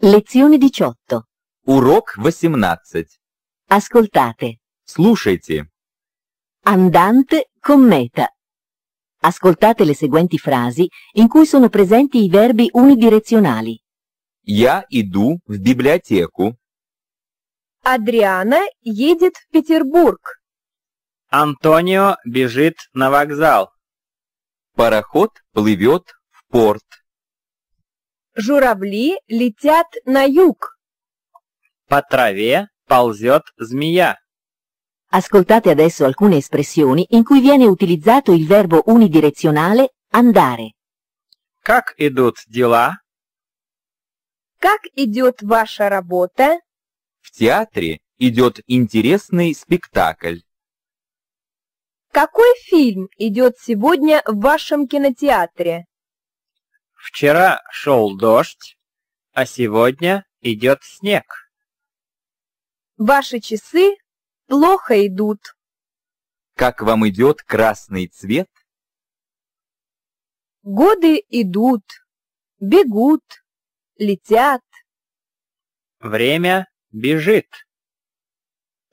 Lezione 18. Урок 18. Ascoltate. Слушайте. Andante cometa. Ascoltate le seguenti frasi in cui sono presenti i verbi unidirezionali. Я иду в библиотеку. Адриана едет в Петербург. Антонио бежит на вокзал. Пароход плывет в порт. Журавли летят на юг. По траве ползет змея. Ascoltate adesso alcune espressioni in cui viene utilizzato il verbo unidirezionale andare. Как идут дела? Как идет ваша работа? В театре идет интересный спектакль. Какой фильм идет сегодня в вашем кинотеатре? Вчера шел дождь, а сегодня идет снег. Ваши часы плохо идут. Как вам идет красный цвет? Годы идут, бегут, летят. Время бежит.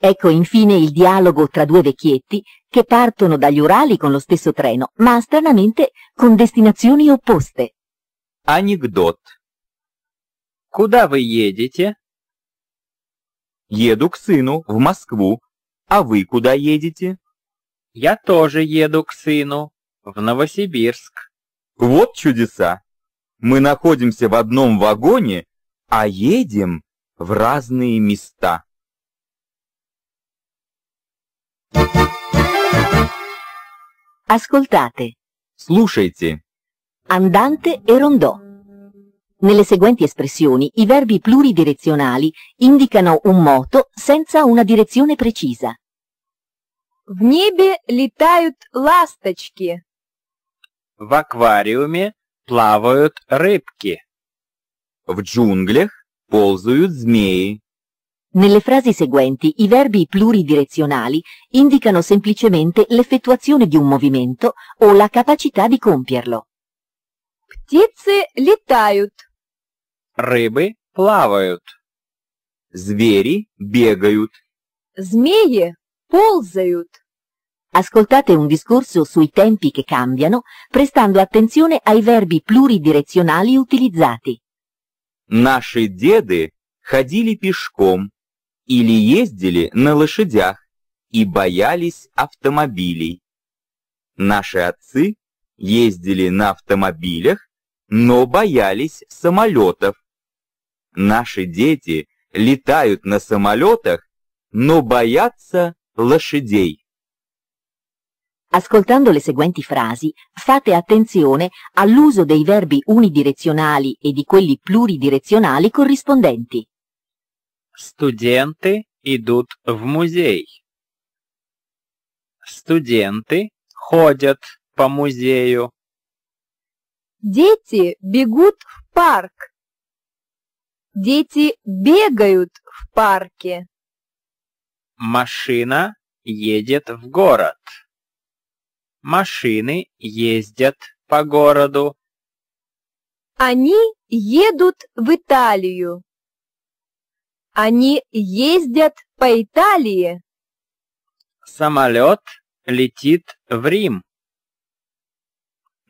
Ecco infine il dialogo tra due vecchietti che partono dagli Urali con lo stesso treno, ma stranamente con destinazioni opposte. Анекдот. Куда вы едете? Еду к сыну в Москву. А вы куда едете? Я тоже еду к сыну в Новосибирск. Вот чудеса. Мы находимся в одном вагоне, а едем в разные места. Ascoltate. Слушайте. andante e rondò. Nelle seguenti espressioni i verbi pluridirezionali indicano un moto senza una direzione precisa. В небе летают ласточки. В аквариуме плавают рыбки. В джунглях ползают змеи. Nelle frasi seguenti i verbi pluridirezionali indicano semplicemente l'effettuazione di un movimento o la capacità di compierlo. Птицы летают. Рыбы плавают. Звери бегают. Змеи polzают. Ascoltate un discorso sui tempi che cambiano, prestando attenzione ai verbi pluridirezionali utilizzati. Наши деды ходили пешком или ездили на лошадях и боялись автомобилей. Наши отцы ездили на автомобилях, но боялись самолетов. Наши дети летают на самолетах, но боятся лошадей. Ascoltando le seguenti frasi, fate attenzione all'uso dei verbi unidirezionali e di quelli pluridirezionali corrispondenti. Студенты идут в музей. Studenti ходят по музею. Дети бегут в парк. Дети бегают в парке. Машина едет в город. Машины ездят по городу. Они едут в Италию. Они ездят по Италии. Самолет летит в Рим.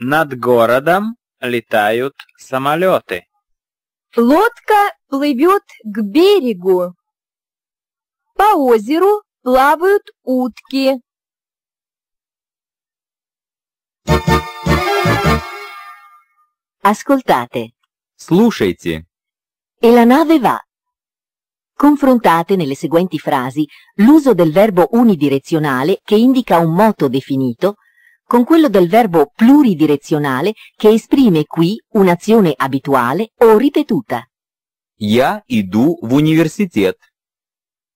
Над городом летают самолеты. Лодка плывет к берегу. По озеру плавают утки. Ascoltate. Слушайте. E la nave va. Confrontate nelle seguenti frasi l'uso del verbo unidirezionale che indica un moto definito con quello del verbo pluridirezionale che esprime qui un'azione abituale o ripetuta. Я иду в университет.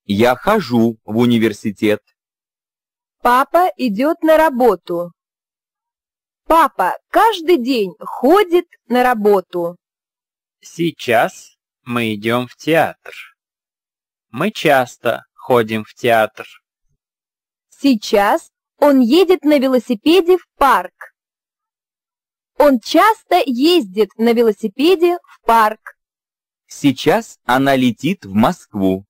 Я хожу в университет. Папа идет на работу. Папа каждый день ходит на работу. Сейчас мы идем в театр. Мы часто ходим в театр. Сейчас он едет на велосипеде в парк. Он часто ездит на велосипеде в парк. Сейчас она летит в Москву.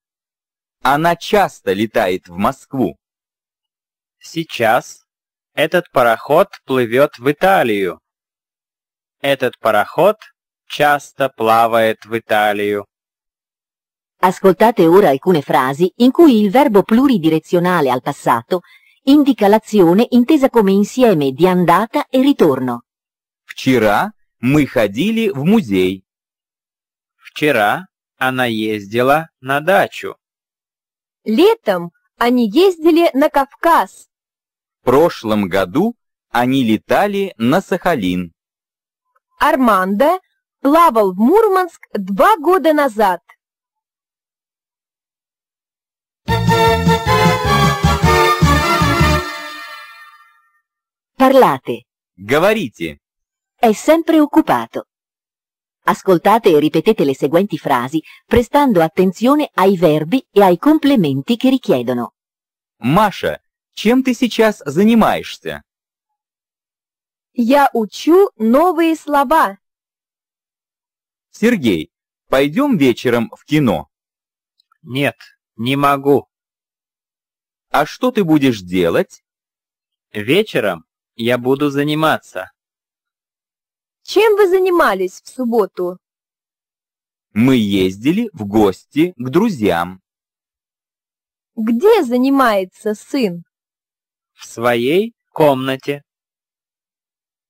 Она часто летает в Москву. Сейчас этот пароход плывет в Италию. Этот пароход часто плавает в Италию. Ascoltate ora alcune frasi in cui il verbo pluridirezionale al passato indica l'azione intesa come insieme di andata e ritorno. Вчера мы ходили в музей. Вчера она ездила на дачу. Летом они ездили на Кавказ. В прошлом году они летали на Сахалин. Армандо плавал в Мурманск два года назад. Parlate. Говорите. È sempre occupato. Ascoltate e ripetete le seguenti frasi, prestando attenzione ai verbi e ai complementi che richiedono. Маша, чем ты сейчас занимаешься? Я учу новые слова. Сергей, пойдем вечером в кино? Нет, не могу. А что ты будешь делать? Вечером я буду заниматься. Чем вы занимались в субботу? Мы ездили в гости к друзьям. Где занимается сын? В своей комнате.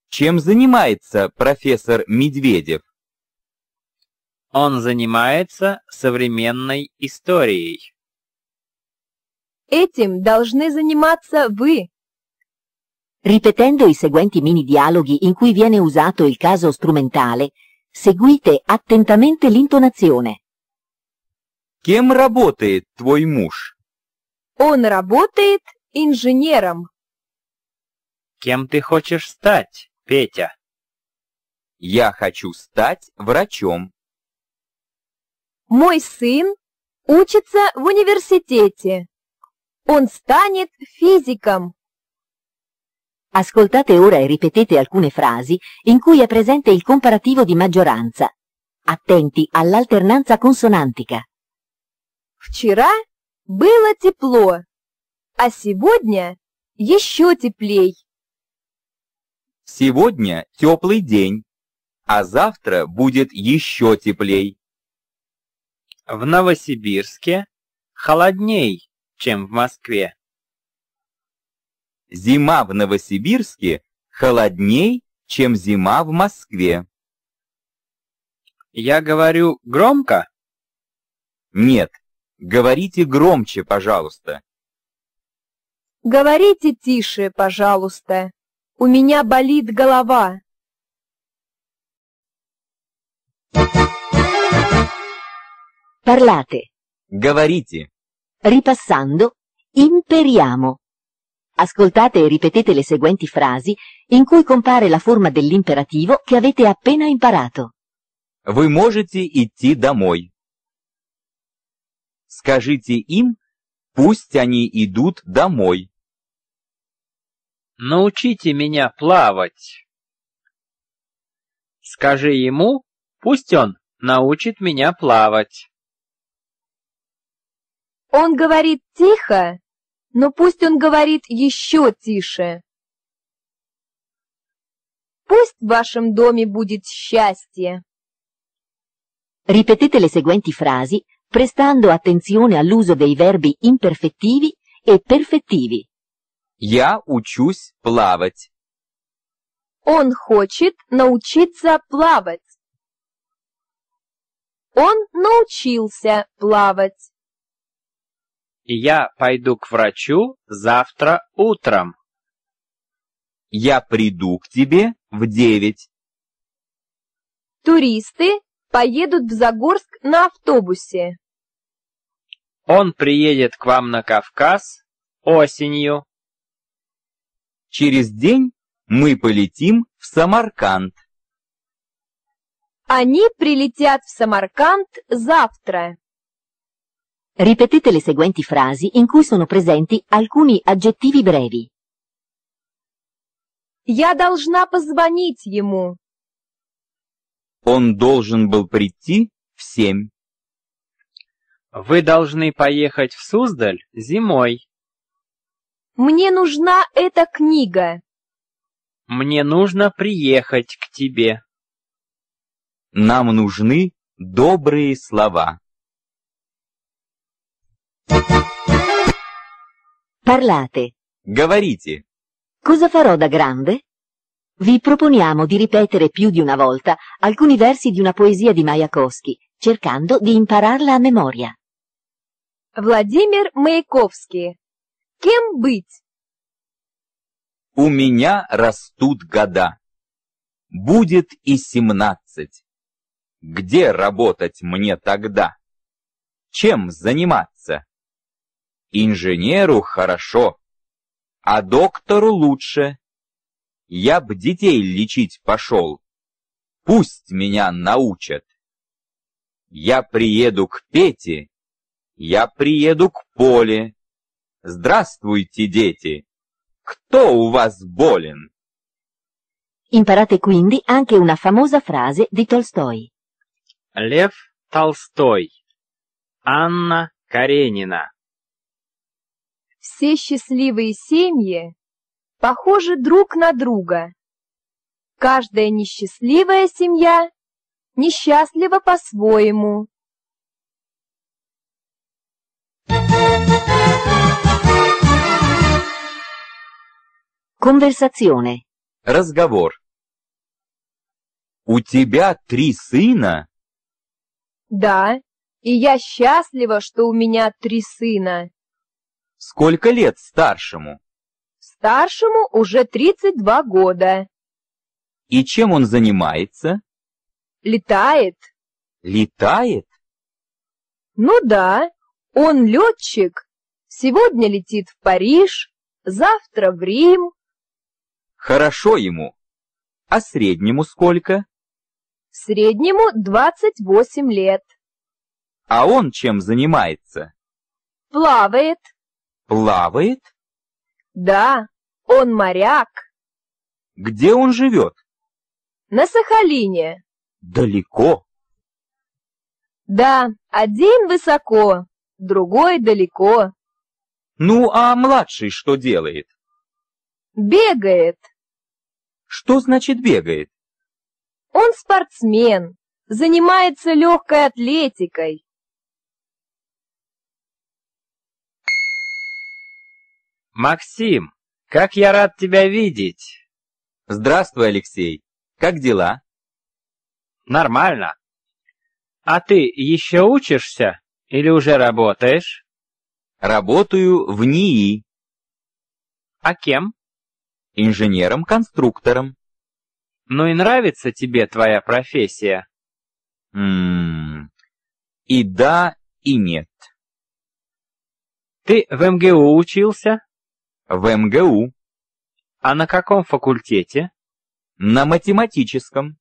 Чем занимается профессор Медведев? Он занимается современной историей. Этим должны заниматься вы. Ripetendo i seguenti mini dialoghi in cui viene usato il caso strumentale, seguite attentamente l'intonazione. Кем работает твой муж? Он работает инженером. Кем ты хочешь стать, Петя? Я хочу стать врачом. Мой сын учится в университете. Он станет физиком. Ascoltate ora e ripetete alcune frasi in cui è presente il comparativo di maggioranza. Attenti all'alternanza consonantica. Вчера было тепло, а сегодня еще теплей. Сегодня теплый день, а завтра будет еще теплей. В Новосибирске холодней, чем в Москве. Зима в Новосибирске холодней, чем зима в Москве. Я говорю громко? Нет, говорите громче, пожалуйста. Говорите тише, пожалуйста. У меня болит голова. Parlate. Говорите. Ripassando, imperiamo. Ascoltate e ripetete le seguenti frasi in cui compare la forma dell'imperativo che avete appena imparato. Вы можете идти домой. Скажите им, пусть они идут домой. Научите меня плавать. Скажи ему, пусть он научит меня плавать. Он говорит тихо, но пусть он говорит еще тише. Пусть в вашем доме будет счастье. Ripetete le seguenti frasi prestando attenzione all'uso dei verbi imperfettivi e perfettivi. Я учусь плавать. Он хочет научиться плавать. Он научился плавать. Я пойду к врачу завтра утром. Я приду к тебе в девять. Туристы поедут в Загорск на автобусе. Он приедет к вам на Кавказ осенью. Через день мы полетим в Самарканд. Они прилетят в Самарканд завтра. Ripetete le seguenti frasi in cui sono presenti alcuni aggettivi brevi. Я должна позвонить ему. Он должен был прийти в семь. Вы должны поехать в Суздаль зимой. Мне нужна эта книга. Мне нужно приехать к тебе. Нам нужны добрые слова. Parlate. Говорите. Cosa farò da grande? Vi proponiamo di ripetere più di una volta alcuni versi di una poesia di Majakovsky, cercando di impararla a memoria. Владимир Маяковский. Кем быть? У меня растут года. Будет и семнадцать. Где работать мне тогда? Чем заниматься? Инженеру хорошо, а доктору лучше. Я б детей лечить пошел. Пусть меня научат. Я приеду к Пете, я приеду к Поле. Здравствуйте, дети! Кто у вас болен? Imparate quindi anche una famosa frase di Tolstoi. Лев Толстой. Анна Каренина. Все счастливые семьи похожи друг на друга. Каждая несчастливая семья несчастлива по-своему. Conversazione. Разговор. У тебя три сына? Да, и я счастлива, что у меня три сына. Сколько лет старшему? Старшему уже 32 года. И чем он занимается? Летает. Летает? Ну да, он летчик. Сегодня летит в Париж, завтра в Рим. Хорошо ему. А среднему сколько? Среднему 28 лет. А он чем занимается? Плавает. Плавает? Да, он моряк. Где он живет? На Сахалине. Далеко? Да, один высоко, другой далеко. Ну, а младший что делает? Бегает. Что значит бегает? Он спортсмен, занимается легкой атлетикой. «Максим, как я рад тебя видеть!» «Здравствуй, Алексей! Как дела?» «Нормально. А ты еще учишься или уже работаешь?» «Работаю в НИИ». «А кем?» «Инженером-конструктором». «Ну и нравится тебе твоя профессия?» «Ммм... И да, и нет». «Ты в МГУ учился?» В МГУ. А на каком факультете? На математическом.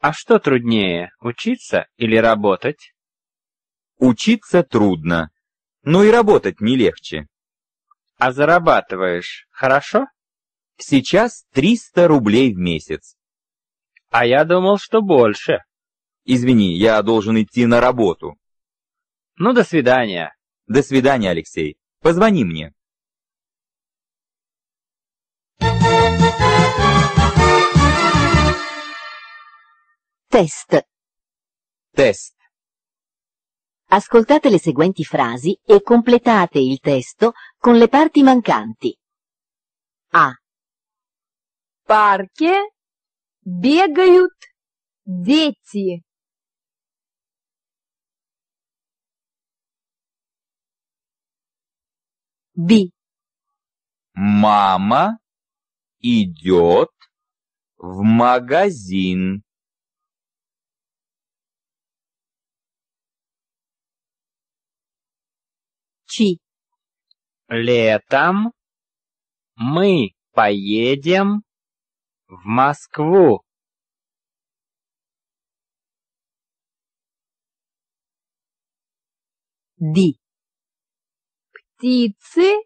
А что труднее, учиться или работать? Учиться трудно, но и работать не легче. А зарабатываешь хорошо? Сейчас 300 рублей в месяц. А я думал, что больше. Извини, я должен идти на работу. Ну, до свидания. До свидания, Алексей. Позвони мне. Test. Test. Ascoltate le seguenti frasi e completate il testo con le parti mancanti. A. Parche бегают дети. Б. Мама идет в магазин. Чи. Летом мы поедем в Москву. Ди. Птицы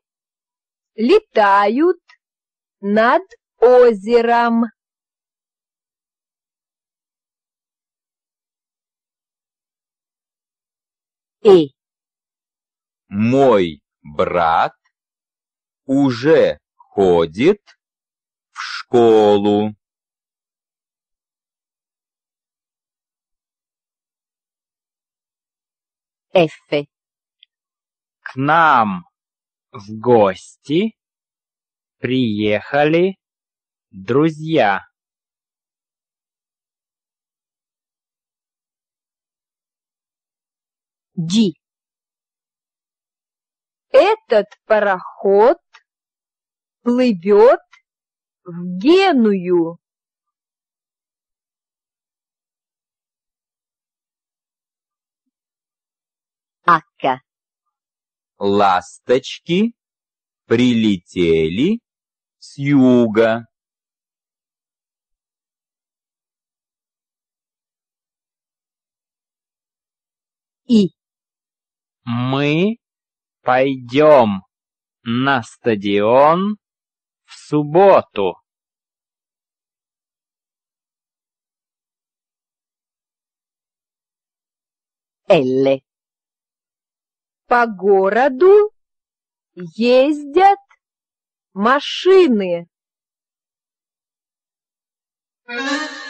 летают над озером. Эй мой брат уже ходит в школу. F. К нам в гости приехали друзья. G. Этот пароход плывет в Геную. Акка. Ласточки прилетели с юга. И мы пойдем на стадион в субботу. Элли. По городу ездят машины. Mm-hmm.